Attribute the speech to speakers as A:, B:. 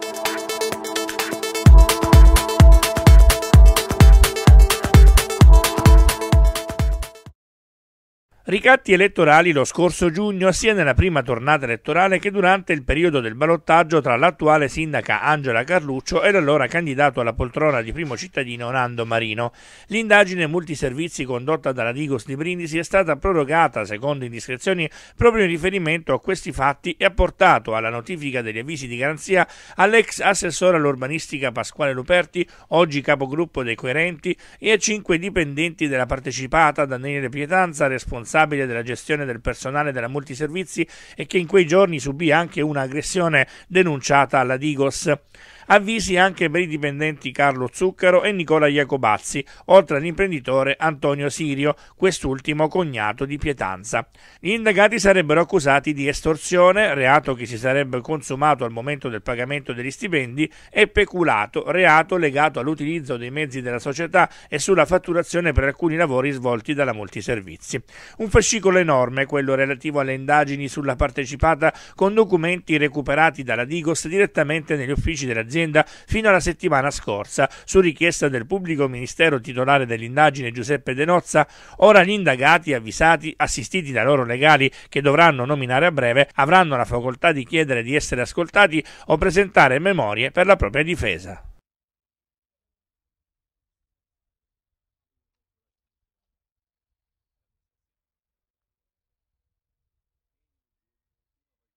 A: Thank you. Ricatti elettorali lo scorso giugno sia nella prima tornata elettorale che durante il periodo del ballottaggio tra l'attuale sindaca Angela Carluccio e l'allora candidato alla poltrona di primo cittadino Nando Marino. L'indagine multiservizi condotta dalla Digos di Brindisi è stata prorogata, secondo indiscrezioni, proprio in riferimento a questi fatti e ha portato alla notifica degli avvisi di garanzia all'ex assessore all'urbanistica Pasquale Luperti, oggi capogruppo dei coerenti, e a cinque dipendenti della partecipata Daniele Pietanza, responsabile responsabile della gestione del personale della multiservizi e che in quei giorni subì anche un'aggressione denunciata alla Digos. Avvisi anche per i dipendenti Carlo Zuccaro e Nicola Iacobazzi, oltre all'imprenditore Antonio Sirio, quest'ultimo cognato di Pietanza. Gli indagati sarebbero accusati di estorsione, reato che si sarebbe consumato al momento del pagamento degli stipendi, e peculato, reato legato all'utilizzo dei mezzi della società e sulla fatturazione per alcuni lavori svolti dalla Multiservizi. Un fascicolo enorme, quello relativo alle indagini sulla partecipata, con documenti recuperati dalla Digos direttamente negli uffici dell'azienda fino alla settimana scorsa, su richiesta del pubblico ministero titolare dell'indagine Giuseppe De Nozza. Ora gli indagati, avvisati, assistiti dai loro legali che dovranno nominare a breve, avranno la facoltà di chiedere di essere ascoltati o presentare memorie per la propria difesa.